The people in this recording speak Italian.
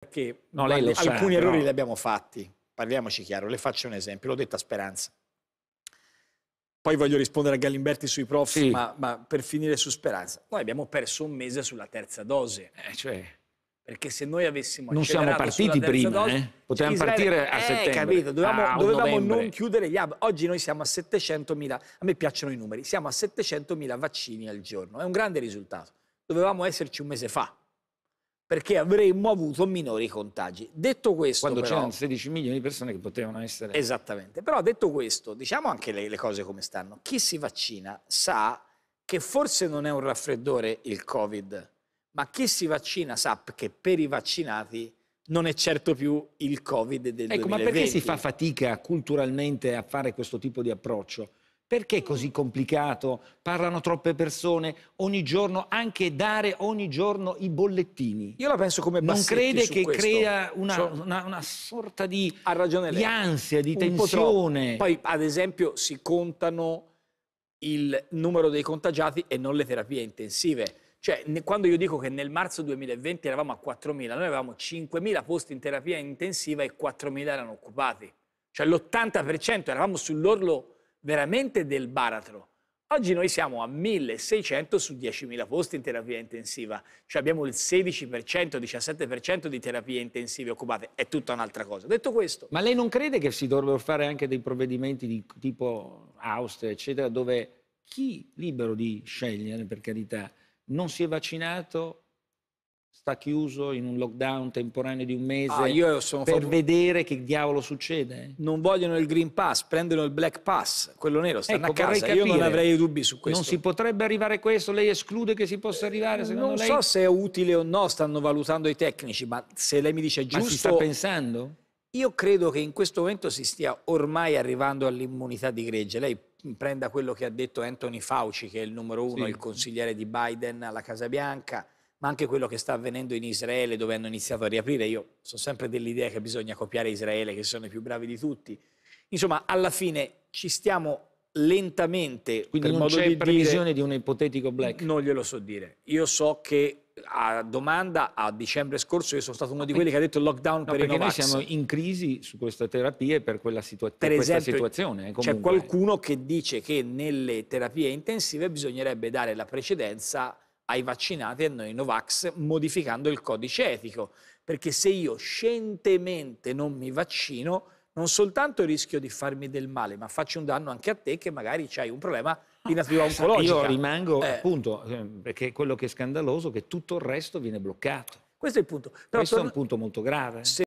Perché no, alcuni sa, errori però... li abbiamo fatti, parliamoci chiaro, le faccio un esempio, l'ho detto a Speranza. Poi voglio rispondere a Gallimberti sui prof, sì. ma, ma, per finire su Speranza. Noi abbiamo perso un mese sulla terza dose. Eh, cioè... Perché se noi avessimo Non siamo partiti prima, eh? dose, eh? potevamo cioè, partire a eh, settembre. capito, dovevamo, ah, dovevamo non chiudere gli hub. Oggi noi siamo a 700.000, a me piacciono i numeri, siamo a 700.000 vaccini al giorno. È un grande risultato. Dovevamo esserci un mese fa perché avremmo avuto minori contagi. Detto questo... Quando però... c'erano 16 milioni di persone che potevano essere... Esattamente, però detto questo, diciamo anche le, le cose come stanno. Chi si vaccina sa che forse non è un raffreddore il Covid, ma chi si vaccina sa che per i vaccinati non è certo più il Covid del ecco, 2020. Ecco, ma perché si fa fatica culturalmente a fare questo tipo di approccio? Perché è così complicato? Parlano troppe persone, ogni giorno, anche dare ogni giorno i bollettini. Io la penso come Bassetti Non crede che questo. crea una, so, una, una, sorta di, di ansia, di Un tensione? Poi, ad esempio, si contano il numero dei contagiati e non le terapie intensive. Cioè, quando io dico che nel marzo 2020 eravamo a 4.000, noi avevamo 5.000 posti in terapia intensiva e 4.000 erano occupati. Cioè l'80% eravamo sull'orlo veramente del baratro. Oggi noi siamo a 1600 su 10.000 posti in terapia intensiva, cioè abbiamo il 16%, 17% di terapie intensive occupate, è tutta un'altra cosa. Detto questo... Ma lei non crede che si dovrebbero fare anche dei provvedimenti di tipo Austria, eccetera, dove chi libero di scegliere, per carità, non si è vaccinato sta chiuso in un lockdown temporaneo di un mese ah, per vedere che diavolo succede. Non vogliono il Green Pass, prendono il Black Pass, quello nero, stanno ecco, a casa. Capire, Io non avrei dubbi su questo. Non si potrebbe arrivare a questo? Lei esclude che si possa arrivare, secondo non lei? Non so se è utile o no, stanno valutando i tecnici, ma se lei mi dice giusto... Ma si sta pensando? Io credo che in questo momento si stia ormai arrivando all'immunità di gregge. Lei prenda quello che ha detto Anthony Fauci, che è il numero uno, sì. il consigliere di Biden alla Casa Bianca ma anche quello che sta avvenendo in Israele dove hanno iniziato a riaprire. Io sono sempre dell'idea che bisogna copiare Israele, che sono i più bravi di tutti. Insomma, alla fine ci stiamo lentamente... Quindi per non c'è di previsione dire, di un ipotetico black? Non glielo so dire. Io so che a domanda a dicembre scorso io sono stato uno di quelli che ha detto lockdown no, per i Novax. Perché noi siamo in crisi su queste terapie per, quella situa per esempio, questa situazione. Eh, c'è qualcuno che dice che nelle terapie intensive bisognerebbe dare la precedenza ai vaccinati e noi Novax modificando il codice etico, perché se io scientemente non mi vaccino, non soltanto rischio di farmi del male, ma faccio un danno anche a te che magari hai un problema di natura oncologica. Io rimango, eh. appunto, ehm, perché quello che è scandaloso è che tutto il resto viene bloccato. Questo è il punto. Però Questo è un punto molto grave. Se